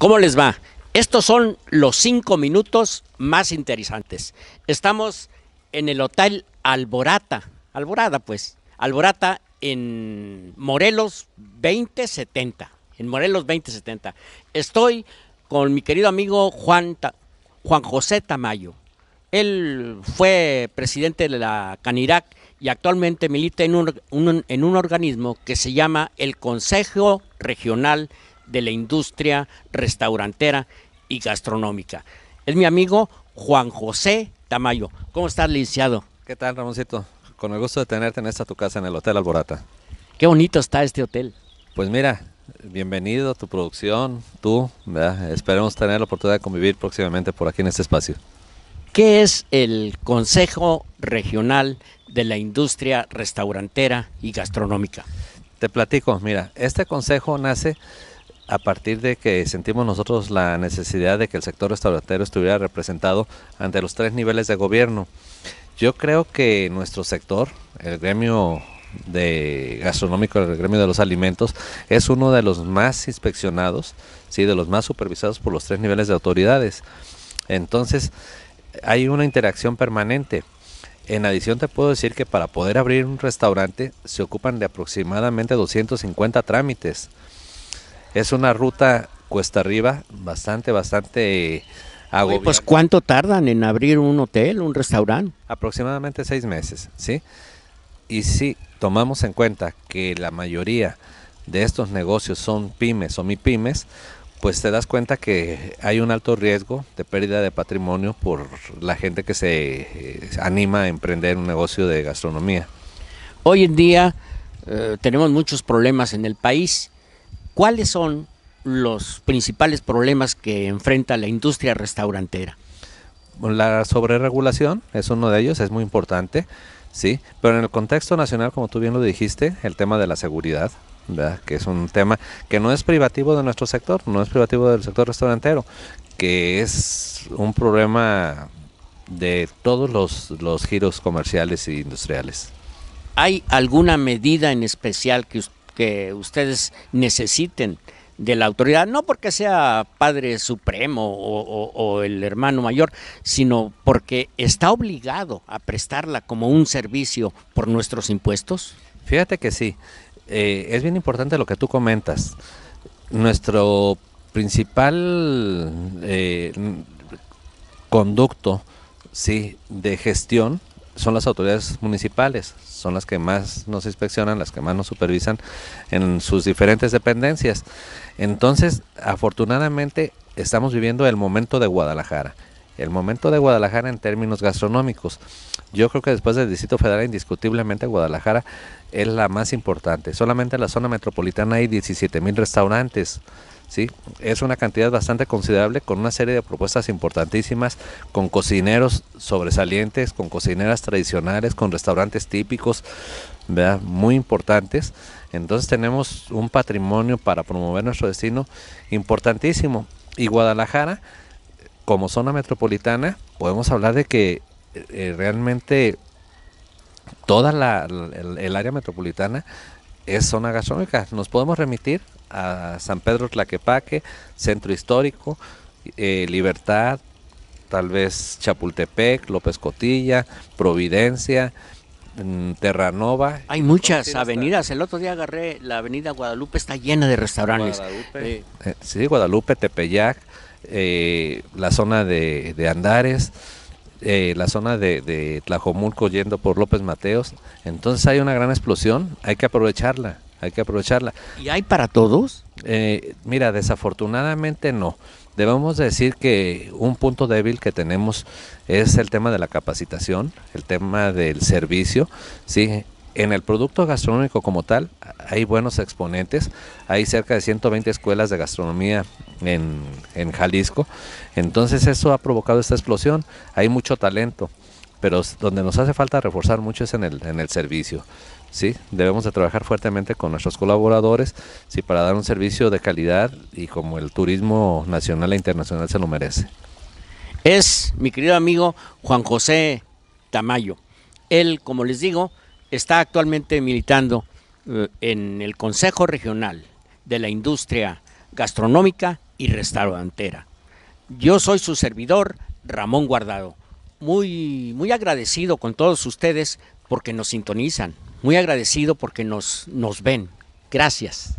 ¿Cómo les va? Estos son los cinco minutos más interesantes. Estamos en el Hotel Alborata, Alborada pues, Alborata en Morelos 2070, en Morelos 2070. Estoy con mi querido amigo Juan, Juan José Tamayo. Él fue presidente de la Canirac y actualmente milita en en un organismo que se llama el Consejo Regional de la industria restaurantera y gastronómica. Es mi amigo Juan José Tamayo. ¿Cómo estás, licenciado? ¿Qué tal, Ramoncito? Con el gusto de tenerte en esta tu casa en el Hotel Alborata. Qué bonito está este hotel. Pues mira, bienvenido a tu producción, tú, esperemos tener la oportunidad de convivir próximamente por aquí en este espacio. ¿Qué es el Consejo Regional de la Industria Restaurantera y Gastronómica? Te platico, mira, este consejo nace a partir de que sentimos nosotros la necesidad de que el sector restaurantero estuviera representado ante los tres niveles de gobierno. Yo creo que nuestro sector, el gremio de gastronómico, el gremio de los alimentos, es uno de los más inspeccionados, sí, de los más supervisados por los tres niveles de autoridades. Entonces, hay una interacción permanente. En adición te puedo decir que para poder abrir un restaurante se ocupan de aproximadamente 250 trámites. Es una ruta cuesta arriba, bastante, bastante pues, agobiante. Pues cuánto tardan en abrir un hotel, un restaurante? Aproximadamente seis meses, ¿sí? Y si tomamos en cuenta que la mayoría de estos negocios son pymes o mipymes, pues te das cuenta que hay un alto riesgo de pérdida de patrimonio por la gente que se eh, anima a emprender un negocio de gastronomía. Hoy en día eh, tenemos muchos problemas en el país ¿cuáles son los principales problemas que enfrenta la industria restaurantera? La sobreregulación es uno de ellos, es muy importante, sí, pero en el contexto nacional, como tú bien lo dijiste, el tema de la seguridad, que es un tema que no es privativo de nuestro sector, no es privativo del sector restaurantero, que es un problema de todos los, los giros comerciales e industriales. ¿Hay alguna medida en especial que usted que ustedes necesiten de la autoridad, no porque sea Padre Supremo o, el hermano mayor, sino porque está obligado a prestarla como un servicio por nuestros impuestos? Fíjate que sí, eh, es bien importante lo que tú comentas. Nuestro principal eh, conducto, sí, de gestión son las autoridades municipales, son las que más nos inspeccionan, las que más nos supervisan en sus diferentes dependencias. Entonces, afortunadamente, estamos viviendo el momento de Guadalajara, el momento de Guadalajara en términos gastronómicos. Yo creo que después del Distrito Federal, indiscutiblemente Guadalajara es la más importante. Solamente en la zona metropolitana hay 17 mil restaurantes. Es una cantidad bastante considerable con una serie de propuestas importantísimas, con cocineros sobresalientes, con cocineras tradicionales, con restaurantes típicos, ¿verdad? Muy importantes. Entonces tenemos un patrimonio para promover nuestro destino importantísimo. Y Guadalajara, como zona metropolitana, podemos hablar de que eh, eh, realmente toda la, el área metropolitana es zona gastronómica. Nos podemos remitir a San Pedro Tlaquepaque, Centro Histórico, eh, Libertad, tal vez Chapultepec, López Cotilla, Providencia, mm, Terranova. Hay muchas avenidas. El otro día agarré la avenida Guadalupe, está llena de restaurantes. Eh, eh, sí, Guadalupe, Tepeyac, la zona de, Andares. la zona de, de Tlajomulco yendo por López Mateos. Entonces hay una gran explosión, hay que aprovecharla hay que aprovecharla. ¿Y hay para todos? Eh, mira, desafortunadamente no. Debemos decir que un punto débil que tenemos es el tema de la capacitación, el tema del servicio, ¿sí? En el producto gastronómico como tal hay buenos exponentes, hay cerca de 120 escuelas de gastronomía en, en Jalisco, entonces eso ha provocado esta explosión, hay mucho talento, pero donde nos hace falta reforzar mucho es en el, en el servicio. ¿sí? Debemos de trabajar fuertemente con nuestros colaboradores para dar un servicio de calidad y como el turismo nacional e internacional se lo merece. Es mi querido amigo Juan José Tamayo. Él, como les digo, está actualmente militando eh, en el Consejo Regional de la Industria Gastronómica y Restaurantera. Yo soy su servidor, Ramón Guardado muy, muy agradecido con todos ustedes porque nos sintonizan, muy agradecido porque nos, nos ven. Gracias.